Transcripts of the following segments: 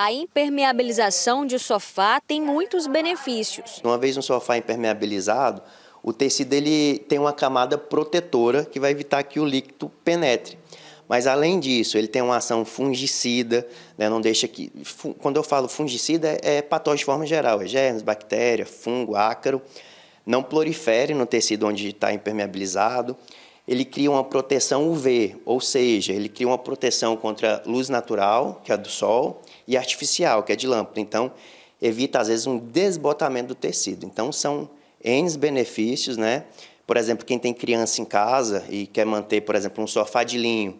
A impermeabilização de sofá tem muitos benefícios. Uma vez um sofá impermeabilizado, o tecido ele tem uma camada protetora que vai evitar que o líquido penetre. Mas além disso, ele tem uma ação fungicida, né? não deixa que. Quando eu falo fungicida, é, é patógeno de forma geral, é germes, bactéria, fungo, ácaro. Não prolifere no tecido onde está impermeabilizado ele cria uma proteção UV, ou seja, ele cria uma proteção contra luz natural, que é do sol, e artificial, que é de lâmpada. Então, evita, às vezes, um desbotamento do tecido. Então, são N benefícios, né? Por exemplo, quem tem criança em casa e quer manter, por exemplo, um sofá de linho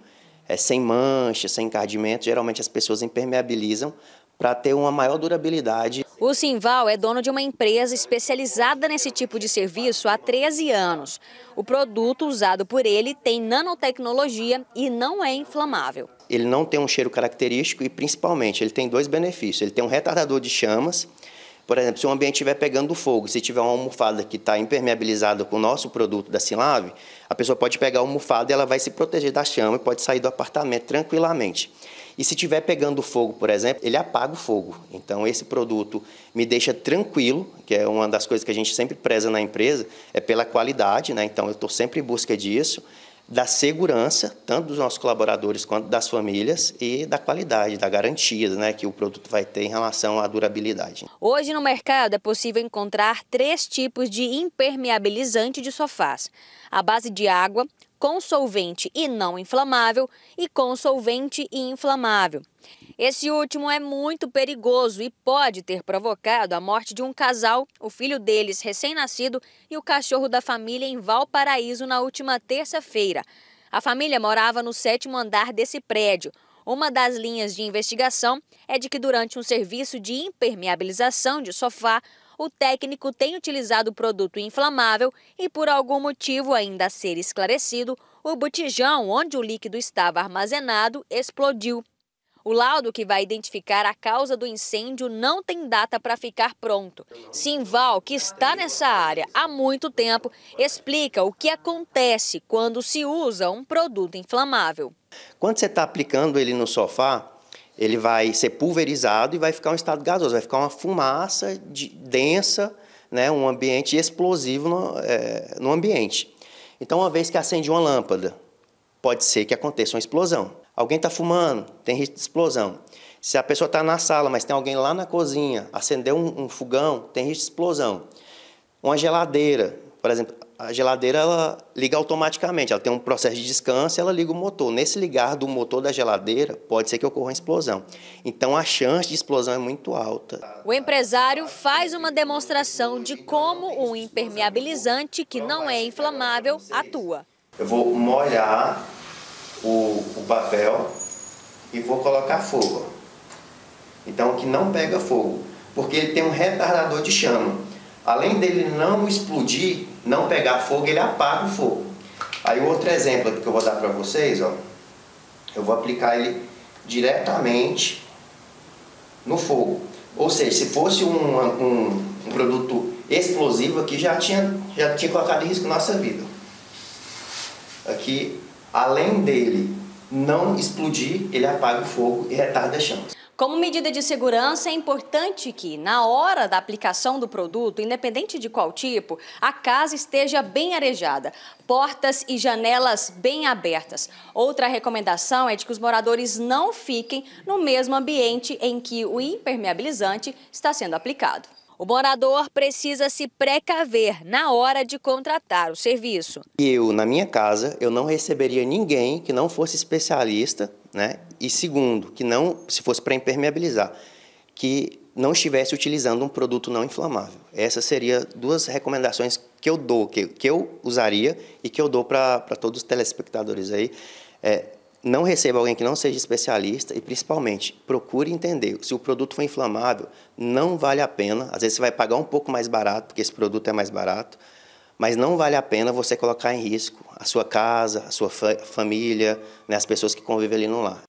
é, sem manchas, sem encardimento, geralmente as pessoas impermeabilizam para ter uma maior durabilidade. O Simval é dono de uma empresa especializada nesse tipo de serviço há 13 anos. O produto usado por ele tem nanotecnologia e não é inflamável. Ele não tem um cheiro característico e, principalmente, ele tem dois benefícios. Ele tem um retardador de chamas. Por exemplo, se o ambiente estiver pegando fogo, se tiver uma almofada que está impermeabilizada com o nosso produto da Silave, a pessoa pode pegar a almofada e ela vai se proteger da chama e pode sair do apartamento tranquilamente. E se tiver pegando fogo, por exemplo, ele apaga o fogo. Então esse produto me deixa tranquilo, que é uma das coisas que a gente sempre preza na empresa, é pela qualidade, né? Então eu estou sempre em busca disso da segurança, tanto dos nossos colaboradores quanto das famílias, e da qualidade, da garantia né, que o produto vai ter em relação à durabilidade. Hoje no mercado é possível encontrar três tipos de impermeabilizante de sofás: a base de água, com solvente e não inflamável, e com solvente e inflamável. Esse último é muito perigoso e pode ter provocado a morte de um casal, o filho deles recém-nascido e o cachorro da família em Valparaíso na última terça-feira. A família morava no sétimo andar desse prédio. Uma das linhas de investigação é de que, durante um serviço de impermeabilização de sofá, o técnico tem utilizado produto inflamável e, por algum motivo ainda a ser esclarecido, o botijão onde o líquido estava armazenado explodiu. O laudo que vai identificar a causa do incêndio não tem data para ficar pronto. Simval, que está nessa área há muito tempo, explica o que acontece quando se usa um produto inflamável. Quando você está aplicando ele no sofá, ele vai ser pulverizado e vai ficar um estado gasoso, vai ficar uma fumaça de, densa, né, um ambiente explosivo no, é, no ambiente. Então, uma vez que acende uma lâmpada, pode ser que aconteça uma explosão. Alguém está fumando, tem risco de explosão. Se a pessoa está na sala, mas tem alguém lá na cozinha, acendeu um, um, fogão, tem risco de explosão. Uma geladeira, por exemplo, a geladeira ela liga automaticamente, ela tem um processo de descanso, ela liga o motor. Nesse ligar do motor da geladeira, pode ser que ocorra uma explosão. Então a chance de explosão é muito alta. O empresário faz uma demonstração de como um impermeabilizante que não é inflamável atua. Eu vou molhar o, o papel e vou colocar fogo. Então, que não pega fogo, porque ele tem um retardador de chama. Além dele não explodir, não pegar fogo, ele apaga o fogo. Aí outro exemplo que eu vou dar para vocês, ó, eu vou aplicar ele diretamente no fogo. Ou seja, se fosse um, um, um produto explosivo aqui, já tinha, já tinha colocado em risco nossa vida. Aqui além dele não explodir, ele apaga o fogo e retarda as chamas. Como medida de segurança, é importante que, na hora da aplicação do produto, independente de qual tipo, a casa esteja bem arejada, portas e janelas bem abertas. Outra recomendação é de que os moradores não fiquem no mesmo ambiente em que o impermeabilizante está sendo aplicado. O morador precisa se precaver na hora de contratar o serviço. Eu, na minha casa, eu não receberia ninguém que não fosse especialista, né? E segundo, que não, se fosse para impermeabilizar, que não estivesse utilizando um produto não inflamável. Essas seriam duas recomendações que eu dou, que, que eu usaria e que eu dou para todos os telespectadores aí. É, não receba alguém que não seja especialista e, principalmente, procure entender. Se o produto for inflamável, não vale a pena. Às vezes você vai pagar um pouco mais barato, porque esse produto é mais barato, mas não vale a pena você colocar em risco a sua casa, a sua família, né, as pessoas que convivem ali no lar.